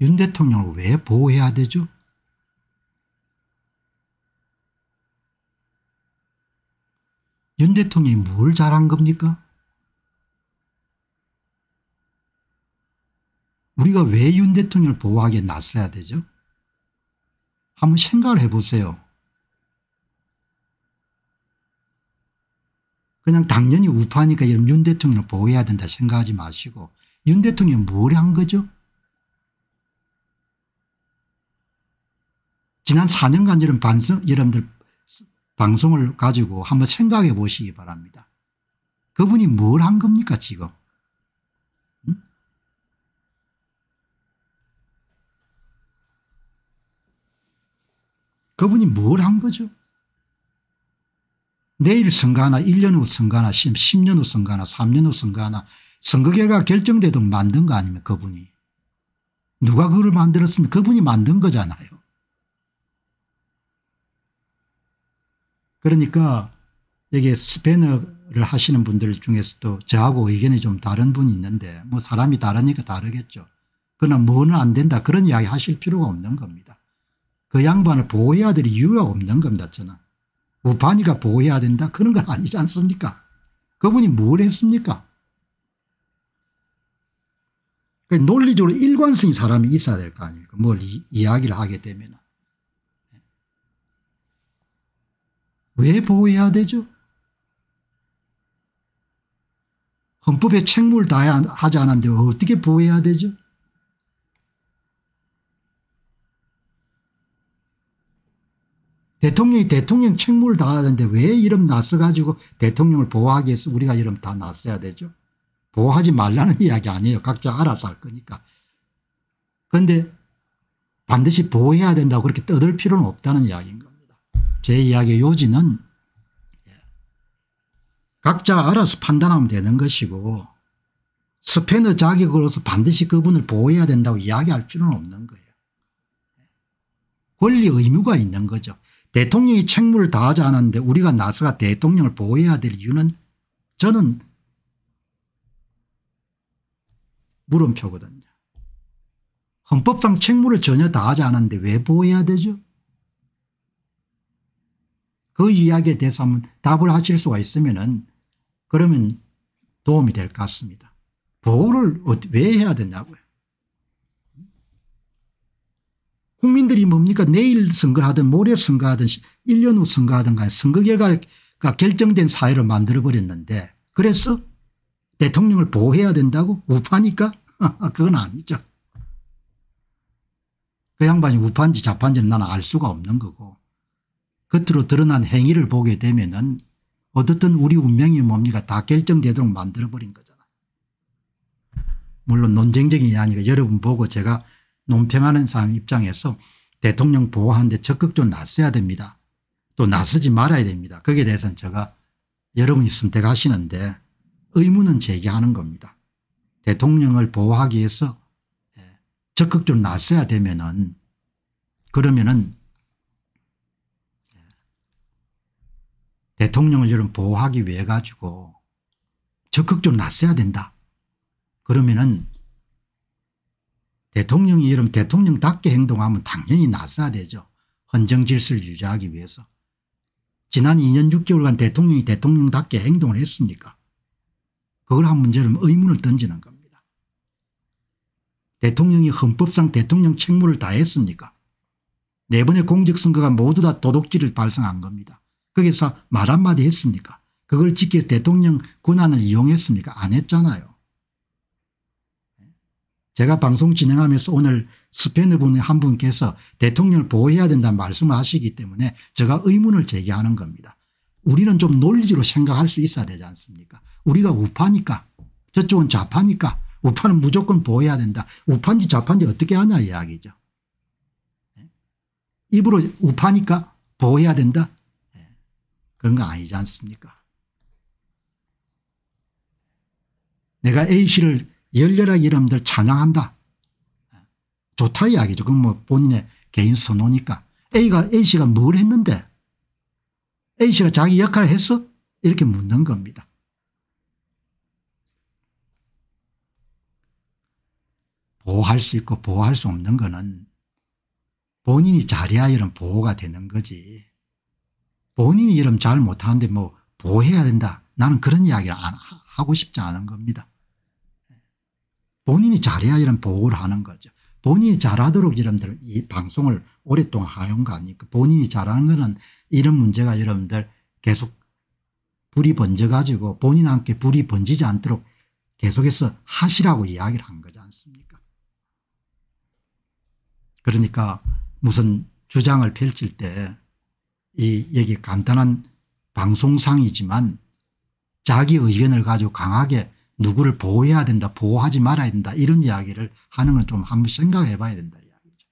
윤 대통령을 왜 보호해야 되죠? 윤 대통령이 뭘 잘한 겁니까? 우리가 왜 윤 대통령을 보호하게 나서야 되죠? 한번 생각을 해보세요. 그냥 당연히 우파니까 이런 윤 대통령을 보호해야 된다 생각하지 마시고 윤 대통령이 뭘 한 거죠? 지난 4년간 이런 반성, 여러분들 방송을 가지고 한번 생각해 보시기 바랍니다. 그분이 뭘 한 겁니까 지금? 응? 그분이 뭘 한 거죠? 내일 선거하나 1년 후 선거하나 10년 후 선거하나 3년 후 선거하나 선거 결과가 결정되도록 만든 거 아니면 그분이. 누가 그걸 만들었으면 그분이 만든 거잖아요. 그러니까 여기 스패너를 하시는 분들 중에서도 저하고 의견이 좀 다른 분이 있는데 뭐 사람이 다르니까 다르겠죠. 그러나 뭐는 안 된다 그런 이야기 하실 필요가 없는 겁니다. 그 양반을 보호해야 될 이유가 없는 겁니다 저는. 우파니까 보호해야 된다 그런 건 아니지 않습니까 그분이 뭘 했습니까 그 논리적으로 일관성이 사람이 있어야 될 거 아닙니까 뭘 이, 야기를 하게 되면 왜 보호해야 되죠? 헌법에 책무를 다해 하지 않았는데 어떻게 보호해야 되죠? 대통령이 대통령 책무를 다하는데 왜 이름 나서가지고 대통령을 보호하기 위해서 우리가 이름 다 나서야 되죠? 보호하지 말라는 이야기 아니에요. 각자 알아서 할 거니까. 그런데 반드시 보호해야 된다고 그렇게 떠들 필요는 없다는 이야기입니다. 제 이야기의 요지는 각자 알아서 판단하면 되는 것이고 스페너 자격으로서 반드시 그분을 보호해야 된다고 이야기할 필요는 없는 거예요. 권리 의무가 있는 거죠. 대통령이 책무를 다하지 않았는데 우리가 나서가 대통령을 보호해야 될 이유는 저는 물음표거든요. 헌법상 책무를 전혀 다하지 않았는데 왜 보호해야 되죠? 그 이야기에 대해서 한번 답을 하실 수가 있으면은 그러면 도움이 될 것 같습니다. 보호를 왜 해야 되냐고요. 국민들이 뭡니까 내일 선거하든 모레 선거하든 1년 후 선거하든 간 선거 결과가 결정된 사회를 만들어버렸는데 그래서 대통령을 보호해야 된다고 우파니까 그건 아니죠. 그 양반이 우파인지 좌파인지는 나는 알 수가 없는 거고 겉으로 드러난 행위를 보게 되면은 어떻든 우리 운명이 뭡니까 다 결정되도록 만들어버린 거잖아 물론 논쟁적인 이야기가 여러분 보고 제가 논평하는 사람 입장에서 대통령 보호하는데 적극적으로 나서야 됩니다. 또 나서지 말아야 됩니다. 거기에 대해서는 제가 여러분이 선택하시는데 의문은 제기하는 겁니다. 대통령을 보호하기 위해서 예, 적극적으로 나서야 되면은 그러면은 대통령을 이런 보호하기 위해 가지고 적극적으로 나서야 된다. 그러면은 대통령이 이런 대통령답게 행동하면 당연히 나서야 되죠. 헌정 질서를 유지하기 위해서. 지난 2년 6개월간 대통령이 대통령답게 행동을 했습니까? 그걸 한 문제를 의문을 던지는 겁니다. 대통령이 헌법상 대통령 책무를 다했습니까? 네 번의 공직선거가 모두 다 도둑질을 발생한 겁니다. 거기서 말 한마디 했습니까? 그걸 지켜 대통령 권한을 이용했습니까? 안 했잖아요. 제가 방송 진행하면서 오늘 스페너 분한 분께서 대통령을 보호해야 된다는 말씀을 하시기 때문에 제가 의문을 제기하는 겁니다. 우리는 좀 논리적으로 생각할 수 있어야 되지 않습니까? 우리가 우파니까 저쪽은 좌파니까 우파는 무조건 보호해야 된다. 우파인지 좌파인지 어떻게 하냐 이야기죠. 예? 입으로 우파니까 보호해야 된다. 그런 거 아니지 않습니까? 내가 A씨를 열렬하게 여러분들 찬양한다. 좋다 이야기죠. 그건 뭐 본인의 개인 선호니까. A가, A씨가 뭘 했는데? A씨가 자기 역할을 했어? 이렇게 묻는 겁니다. 보호할 수 있고 보호할 수 없는 거는 본인이 잘해야 이런 보호가 되는 거지. 본인이 이름 잘 못하는데 뭐 보호해야 된다. 나는 그런 이야기를 안, 하고 싶지 않은 겁니다. 본인이 잘해야 이런 보호를 하는 거죠. 본인이 잘하도록 여러분들 이 방송을 오랫동안 하는 거 아닙니까? 본인이 잘하는 거는 이런 문제가 여러분들 계속 불이 번져가지고 본인한테 불이 번지지 않도록 계속해서 하시라고 이야기를 한 거지 않습니까? 그러니까 무슨 주장을 펼칠 때이 여기 간단한 방송상이지만 자기 의견을 가지고 강하게 누구를 보호해야 된다 보호하지 말아야 된다 이런 이야기를 하는 걸 좀 한번 생각해 봐야 된다 이야기죠.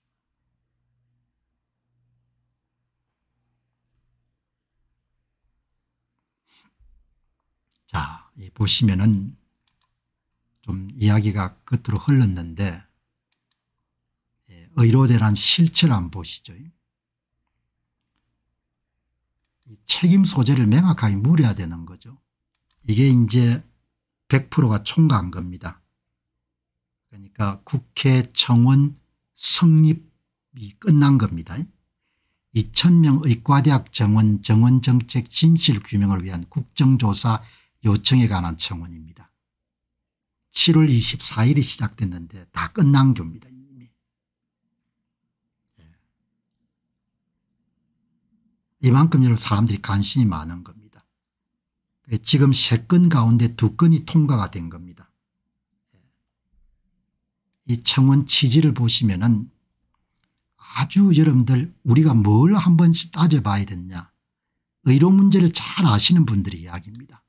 자 보시면은 좀 이야기가 끝으로 흘렀는데 예, 의료대란 실체를 안 보시죠. 책임 소재를 명확하게 물어야 되는 거죠. 이게 이제 100%가 총괄한 겁니다. 그러니까 국회 청원 성립이 끝난 겁니다. 2000명 의과대학 정원 정원 정책 진실 규명을 위한 국정조사 요청에 관한 청원입니다. 7월 24일에 시작됐는데 다 끝난 겁니다. 이만큼 여러분 사람들이 관심이 많은 겁니다. 예, 지금 세 건 가운데 두 건이 통과가 된 겁니다. 예. 이 청원 취지를 보시면 은 아주 여러분들 우리가 뭘 한 번씩 따져봐야 되냐 의료 문제를 잘 아시는 분들의 이야기입니다.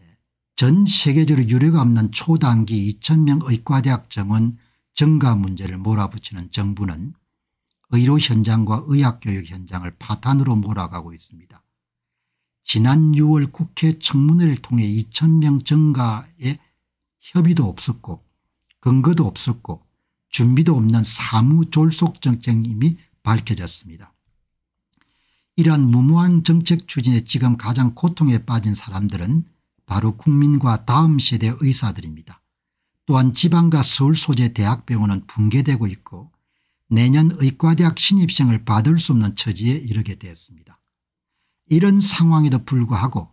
예. 전 세계적으로 유례가 없는 초단기 2 0 0 0명 의과대학 정원 증가 문제를 몰아붙이는 정부는 의료 현장과 의학교육 현장을 파탄으로 몰아가고 있습니다. 지난 6월 국회 청문회를 통해 2 0명 증가에 협의도 없었고 근거도 없었고 준비도 없는 사무 졸속 정책임이 밝혀졌습니다. 이러한 무모한 정책 추진에 지금 가장 고통에 빠진 사람들은 바로 국민과 다음 세대 의사들입니다. 또한 지방과 서울 소재 대학병원은 붕괴되고 있고 내년 의과대학 신입생을 받을 수 없는 처지에 이르게 되었습니다. 이런 상황에도 불구하고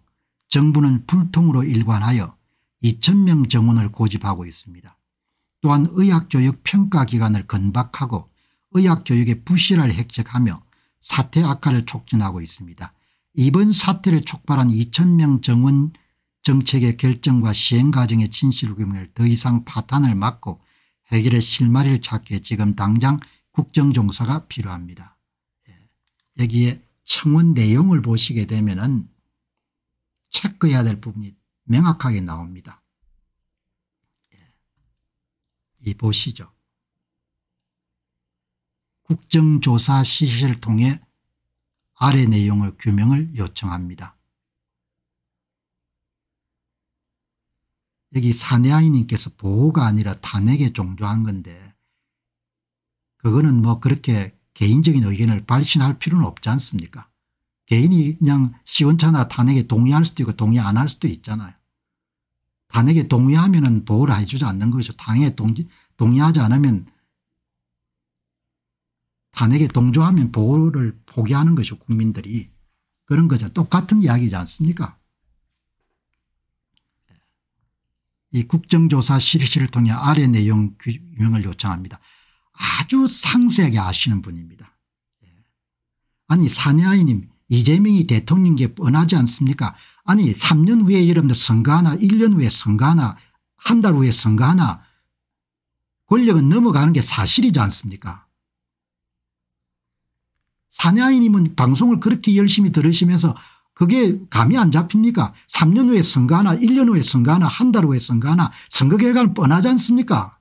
정부는 불통으로 일관하여 2천명 정원을 고집하고 있습니다. 또한 의학교육 평가기관을 건박하고 의학교육에 부실을 핵책하며 사태 악화를 촉진하고 있습니다. 이번 사태를 촉발한 2천명 정원 정책의 결정과 시행 과정의 진실 규명을 더 이상 파탄을 막고 해결의 실마리를 찾기에 지금 당장 국정종사가 필요합니다. 예. 여기에 청원 내용을 보시게 되면 은 체크해야 될 부분이 명확하게 나옵니다. 예. 이 보시죠. 국정조사 시시를 통해 아래 내용을 규명을 요청합니다. 여기 사내아이님께서 보호가 아니라 탄핵에 종조한 건데 그거는 뭐 그렇게 개인적인 의견을 발신할 필요는 없지 않습니까 개인이 그냥 시원찮아 탄핵에 동의할 수도 있고 동의 안 할 수도 있잖아요. 탄핵에 동의하면 은 보호를 해주지 않는 거죠. 당에 동, 동의하지 않으면 탄핵에 동조하면 보호를 포기하는 것이 국민들이. 그런 거죠. 똑같은 이야기지 않습니까 이 국정조사 실시를 통해 아래 내용 규명을 요청합니다. 아주 상세하게 아시는 분입니다. 예. 아니 사내아이님 이재명이 대통령인 뻔하지 않습니까 아니 3년 후에 여러분들 선거하나 1년 후에 선거하나 한 달 후에 선거하나 권력은 넘어가는 게 사실이지 않습니까 사내아이님은 방송을 그렇게 열심히 들으시면서 그게 감이 안 잡힙니까 3년 후에 선거하나 1년 후에 선거하나 한 달 후에 선거하나 선거 결과는 뻔하지 않습니까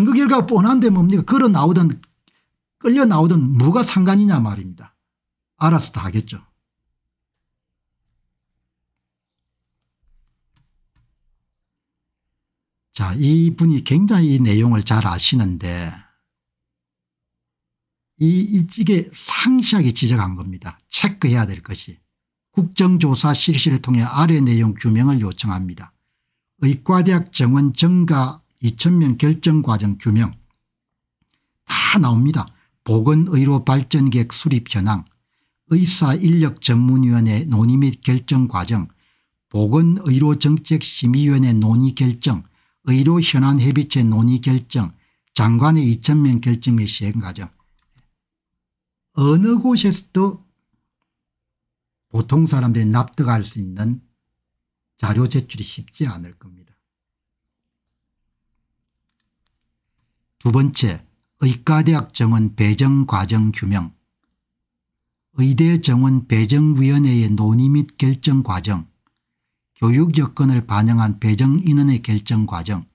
선거 결과가 뻔한데 뭡니까 걸어 나오든 끌려 나오든 뭐가 상관이냐 말입니다. 알아서 다 하겠죠. 자, 이분이 굉장히 이 내용을 잘 아시는데 이, 이게 상시하게 지적한 겁니다. 체크해야 될 것이. 국정조사 실시를 통해 아래 내용 규명을 요청합니다. 의과대학 정원 증가 2,000명 결정과정 규명 다 나옵니다. 보건의료 발전객 수립 현황, 의사 인력 전문위원회 논의 및 결정 과정, 보건의료정책심의위원회 논의 결정, 의료 현안 협의체 논의 결정, 장관의 2천명 결정 및 시행 과정. 어느 곳에서도 보통 사람들이 납득할 수 있는 자료 제출이 쉽지 않을 겁니다. 두 번째 의과대학 정원 배정 과정 규명 의대 정원 배정위원회의 논의 및 결정 과정 교육 여건을 반영한 배정 인원의 결정 과정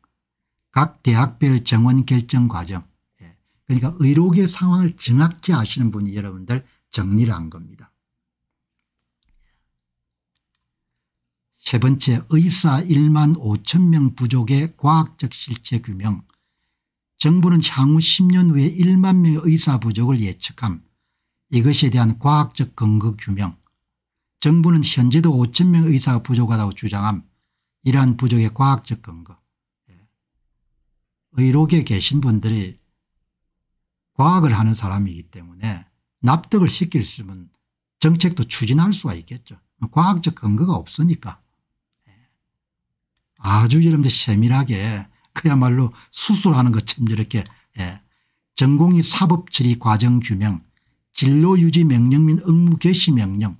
각 대학별 정원 결정 과정 예, 그러니까 의료계 상황을 정확히 아시는 분이 여러분들 정리를 한 겁니다. 세 번째 의사 1만 5천 명 부족의 과학적 실체 규명 정부는 향후 10년 후에 1만 명의 의사 부족을 예측함 이것에 대한 과학적 근거 규명 정부는 현재도 5천 명의 의사가 부족하다고 주장함 이러한 부족의 과학적 근거 예. 의료계에 계신 분들이 과학을 하는 사람이기 때문에 납득을 시킬 수 있으면 정책도 추진할 수가 있겠죠. 뭐 과학적 근거가 없으니까 예. 아주 여러분들 세밀하게 그야말로 수술하는 것처럼 이렇게 예. 전공의 사법처리 과정 규명 진로유지 명령 및 업무 개시 명령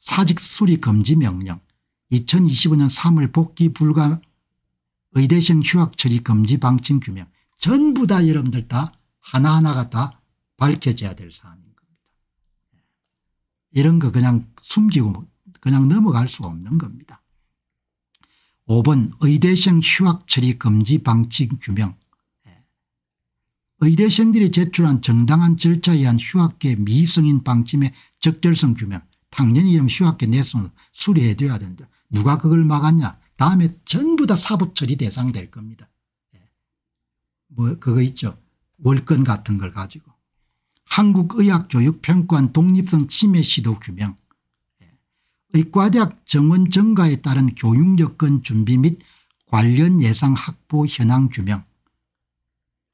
사직 수리 금지 명령 2025년 3월 복귀 불가 의대생 휴학 처리 금지 방침 규명 전부 다 여러분들 다 하나하나가 다 밝혀져야 될 사안인 겁니다. 예. 이런 거 그냥 숨기고 그냥 넘어갈 수 없는 겁니다. 5번 의대생 휴학 처리 금지 방침 규명 예. 의대생들이 제출한 정당한 절차에 의한 휴학계 미성인 방침의 적절성 규명 당연히 이런 휴학계 내성을 수리해줘야 된다. 누가 그걸 막았냐 다음에 전부 다 사법 처리 대상 될 겁니다. 예. 뭐 그거 있죠. 월권 같은 걸 가지고. 한국의학교육평가원 독립성 침해 시도 규명 의과대학 정원 증가에 따른 교육여건 준비 및 관련 예상 확보 현황 규명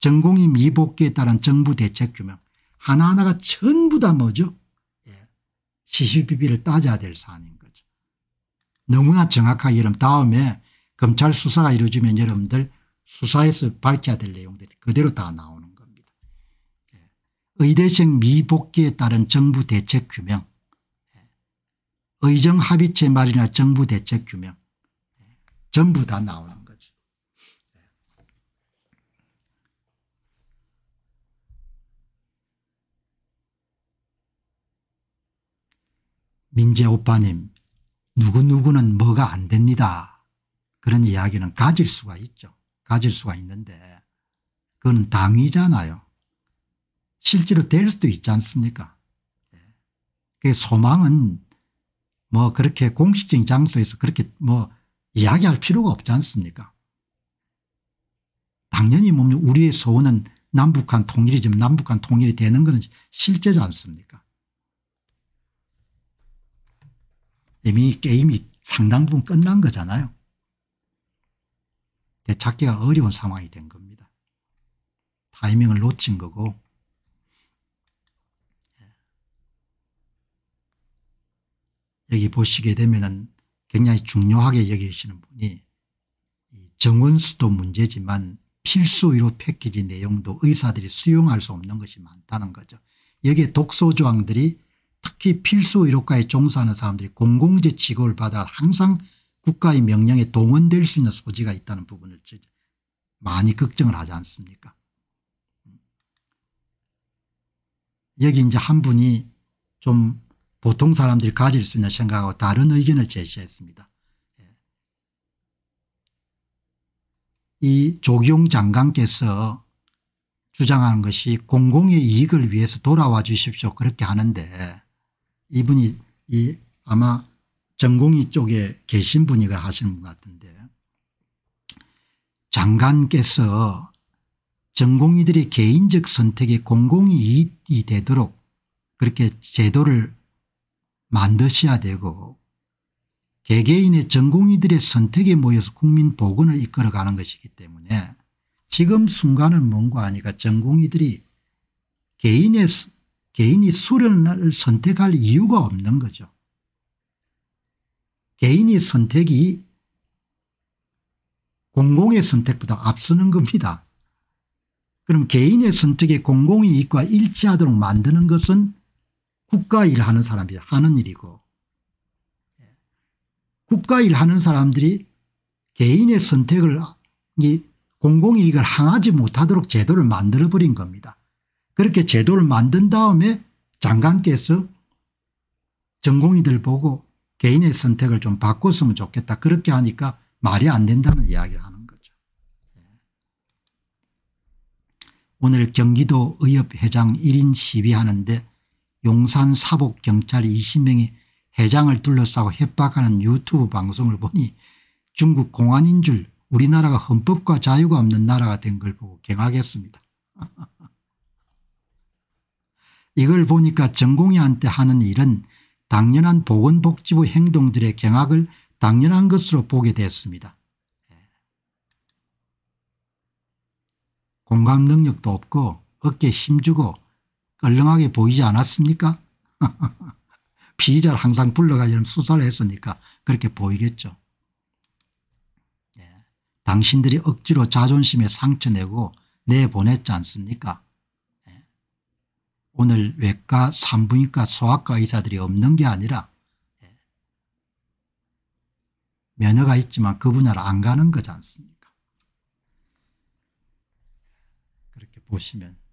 전공이 미복귀에 따른 정부 대책 규명 하나하나가 전부 다 뭐죠? 예. 시시비비를 따져야 될 사안인 거죠. 너무나 정확하게 여러분 다음에 검찰 수사가 이루어지면 여러분들 수사에서 밝혀야 될 내용들이 그대로 다 나오는 겁니다. 예. 의대생 미복귀에 따른 정부 대책 규명 의정 합의체 말이나 정부 대책 규명 전부 다 나오는 거죠. 민재 오빠님 누구누구는 뭐가 안 됩니다. 그런 이야기는 가질 수가 있죠. 가질 수가 있는데 그건 당이잖아요. 실제로 될 수도 있지 않습니까? 그 소망은 뭐 그렇게 공식적인 장소에서 그렇게 뭐 이야기할 필요가 없지 않습니까 당연히 뭡 뭐 우리의 소원은 남북한 통일이지만 남북한 통일이 되는 것은 실제지 않습니까 이미 게임이 상당 부분 끝난 거잖아요 찾기가 어려운 상황이 된 겁니다 타이밍을 놓친 거고 여기 보시게 되면은 굉장히 중요하게 여기시는 분이 정원수도 문제지만 필수 의료 패키지 내용도 의사들이 수용할 수 없는 것이 많다는 거죠. 여기에 독소조항들이 특히 필수 의료과에 종사하는 사람들이 공공재 직업을 받아 항상 국가의 명령에 동원될 수 있는 소지가 있다는 부분을 많이 걱정을 하지 않습니까 음. 여기 이제 한 분이 좀 보통 사람들이 가질 수 있는 생각하고 다른 의견을 제시했습니다. 예. 이 조경 장관께서 주장하는 것이 공공의 이익을 위해서 돌아와 주십시오 그렇게 하는데 이분이 이 아마 전공의 쪽에 계신 분이 하시는 것 같은데 장관께서 전공의들의 개인적 선택이 공공의 이익이 되도록 그렇게 제도를 만드셔야 되고 개개인의 전공의들의 선택에 모여서 국민 복원을 이끌어가는 것이기 때문에 지금 순간은 뭔가 하니까 전공의들이 개인의 개인이 수련을 선택할 이유가 없는 거죠. 개인의 선택이 공공의 선택보다 앞서는 겁니다. 그럼 개인의 선택에 공공의 이익과 일치하도록 만드는 것은 국가 일하는 사람이 하는 일이고 국가 일하는 사람들이 개인의 선택을 공공이익을 항하지 못하도록 제도를 만들어버린 겁니다. 그렇게 제도를 만든 다음에 장관께서 전공의들 보고 개인의 선택을 좀 바꿨으면 좋겠다. 그렇게 하니까 말이 안 된다는 이야기를 하는 거죠. 예. 오늘 경기도 의협회장 1인 시위하는데 용산 사복 경찰이 20명이 해장을 둘러싸고 협박하는 유튜브 방송을 보니 중국 공안인 줄 우리나라가 헌법과 자유가 없는 나라가 된 걸 보고 경악했습니다. 이걸 보니까 전공의한테 하는 일은 당연한 보건복지부 행동들의 경악을 당연한 것으로 보게 됐습니다. 공감 능력도 없고 어깨 힘주고 껄렁하게 보이지 않았습니까? 피의자를 항상 불러가지고 수사를 했으니까 그렇게 보이겠죠. 예. 당신들이 억지로 자존심에 상처 내고 내보냈지 않습니까? 예. 오늘 외과, 산부인과, 소아과 의사들이 없는 게 아니라 예. 면허가 있지만 그 분야를 안 가는 거지 않습니까? 그렇게 보시면